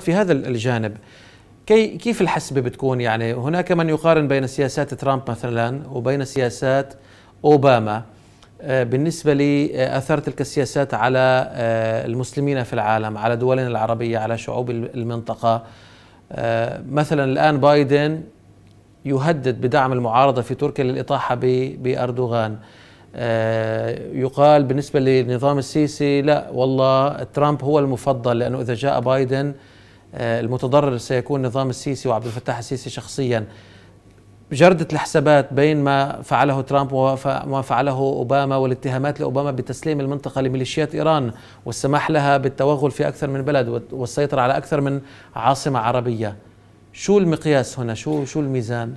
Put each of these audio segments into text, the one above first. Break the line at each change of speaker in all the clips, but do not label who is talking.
في هذا الجانب كي كيف الحسبة بتكون يعني هناك من يقارن بين سياسات ترامب مثلا وبين سياسات أوباما آه، بالنسبة لأثار آه، تلك السياسات على آه، المسلمين في العالم على دولنا العربية على شعوب المنطقة مثلا الآن بايدن يهدد بدعم المعارضة في تركيا للإطاحة بأردوغان يقال بالنسبة للنظام السيسي لا والله ترامب هو المفضل لأنه إذا جاء بايدن آه، المتضرر سيكون نظام السيسي وعبد الفتاح السيسي شخصيا جردة الحسابات بين ما فعله ترامب وما فعله أوباما والاتهامات لأوباما بتسليم المنطقة لميليشيات إيران والسماح لها بالتوغل في أكثر من بلد والسيطرة على أكثر من
عاصمة عربية شو المقياس هنا شو شو الميزان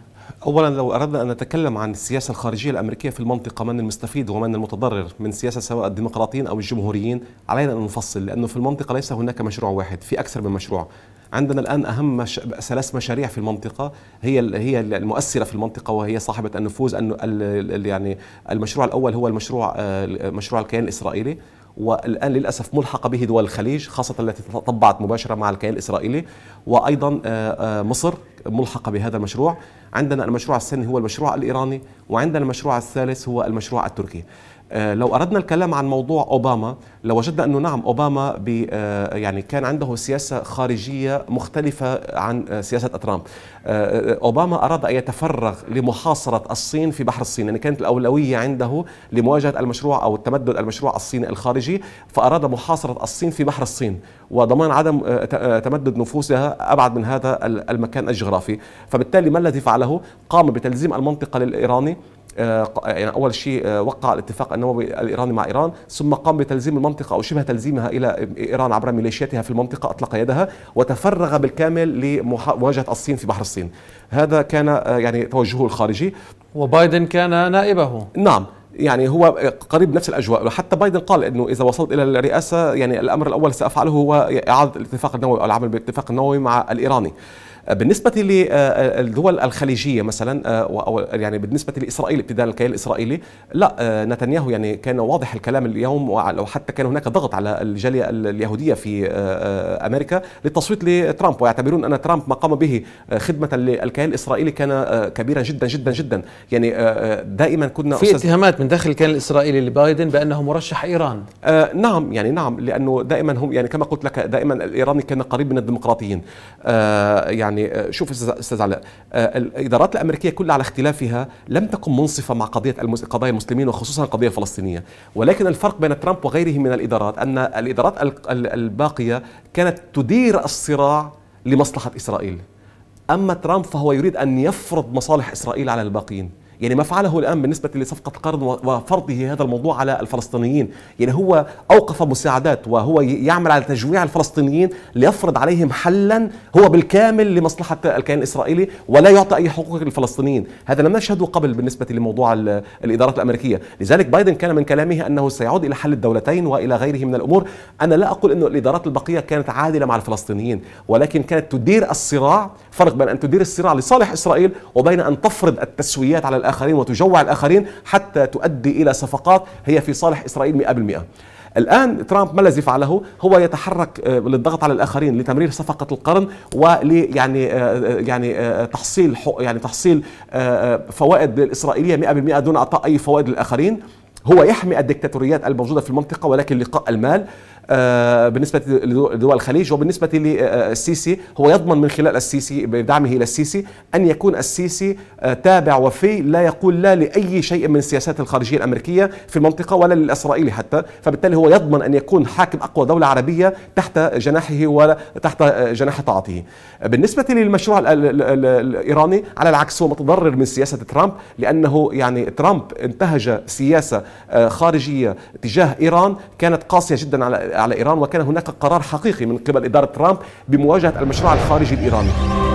اولا لو اردنا ان نتكلم عن السياسه الخارجيه الامريكيه في المنطقه من المستفيد ومن المتضرر من سياسه سواء الديمقراطيين او الجمهوريين علينا ان نفصل لانه في المنطقه ليس هناك مشروع واحد في اكثر من مشروع عندنا الان اهم مش... ثلاث مشاريع في المنطقه هي هي المؤثره في المنطقه وهي صاحبه النفوذ أن... ال... يعني المشروع الاول هو المشروع آه، مشروع الكيان الاسرائيلي والان للاسف ملحقه به دول الخليج خاصه التي تطبعت مباشره مع الكيان الاسرائيلي وايضا آه، آه، مصر ملحقه بهذا المشروع عندنا المشروع الثاني هو المشروع الايراني وعندنا المشروع الثالث هو المشروع التركي آه، لو أردنا الكلام عن موضوع أوباما لوجدنا أنه نعم أوباما آه، يعني كان عنده سياسة خارجية مختلفة عن آه، سياسة ترامب أوباما أراد أن يتفرغ لمحاصرة الصين في بحر الصين يعني كانت الأولوية عنده لمواجهة المشروع أو التمدد المشروع الصيني الخارجي فأراد محاصرة الصين في بحر الصين وضمان عدم تمدد نفوسها أبعد من هذا المكان الجغرافي فبالتالي ما الذي فعله قام بتلزيم المنطقة للإيراني آه، آه، يعني اول شيء آه، وقع الاتفاق النووي الايراني مع ايران ثم قام بتلزيم المنطقه او شبه تلزيمها الى ايران عبر ميليشياتها في المنطقه اطلق يدها وتفرغ بالكامل لمواجهه الصين في بحر الصين هذا كان يعني توجهه الخارجي وبايدن
كان نائبه
نعم يعني هو قريب نفس الاجواء حتى بايدن قال انه اذا وصلت الى الرئاسه يعني الامر الاول سافعله هو اعاده الاتفاق النووي او العمل بالاتفاق النووي مع الايراني بالنسبة للدول الخليجية مثلا أو يعني بالنسبة لإسرائيل ابتداء الكيان الإسرائيلي لا نتنياهو يعني كان واضح الكلام اليوم وحتى كان هناك ضغط على الجالية اليهودية في آه، أمريكا للتصويت لترامب ويعتبرون أن ترامب ما قام به آه، خدمة للكيان الإسرائيلي كان آه، كبيرا جدا جدا جدا يعني دائما كنا في اتهامات من داخل الكيان الاسرائيلي لبايدن بانه مرشح ايران آه نعم يعني نعم لانه دائما هم يعني كما قلت لك دائما الايراني كان قريب من الديمقراطيين آه يعني آه، شوف استاذ علاء آه الادارات الامريكيه كلها على اختلافها لم تكن منصفه مع قضيه المس... قضايا المسلمين وخصوصا القضيه الفلسطينيه ولكن الفرق بين ترامب وغيره من الادارات ان الادارات الباقيه كانت تدير الصراع لمصلحه اسرائيل اما ترامب فهو يريد ان يفرض مصالح اسرائيل على الباقين يعني ما فعله الآن بالنسبة لصفقة القرض وفرضه هذا الموضوع على الفلسطينيين يعني هو أوقف مساعدات وهو يعمل على تجويع الفلسطينيين ليفرض عليهم حلا هو بالكامل لمصلحة الكيان الإسرائيلي ولا يعطي أي حقوق للفلسطينيين هذا لم نشهده قبل بالنسبة لموضوع الإدارات الأمريكية لذلك بايدن كان من كلامه أنه سيعود إلى حل الدولتين وإلى غيره من الأمور أنا لا أقول انه الإدارات البقية كانت عادلة مع الفلسطينيين ولكن كانت تدير الصراع فرق بين أن تدير الصراع لصالح إسرائيل وبين أن تفرض التسويات على الآخرين وتجوع الآخرين حتى تؤدي إلى صفقات هي في صالح إسرائيل 100% الآن ترامب ما الذي فعله هو يتحرك آه، للضغط على الآخرين لتمرير صفقة القرن ولي يعني آه، آه، يعني،, يعني تحصيل يعني تحصيل فوائد للإسرائيلية 100% دون إعطاء أي فوائد للآخرين هو يحمي الدكتاتوريات الموجودة في المنطقة ولكن لقاء المال آه، بالنسبه لدول الخليج وبالنسبه للسيسي آه، آه، هو يضمن من خلال السيسي بدعمه الى السيسي ان يكون السيسي تابع وفي لا يقول لا لاي شيء من السياسات الخارجيه الامريكيه في المنطقه ولا للاسرائيلي حتى فبالتالي هو يضمن ان يكون حاكم اقوى دوله عربيه تحت جناحه وتحت جناح طاعته بالنسبه للمشروع الايراني على العكس هو متضرر من سياسه ترامب لانه يعني ترامب انتهج سياسه خارجيه تجاه ايران كانت قاسيه جدا على على إيران وكان هناك قرار حقيقي من قبل إدارة ترامب بمواجهة المشروع الخارجي الإيراني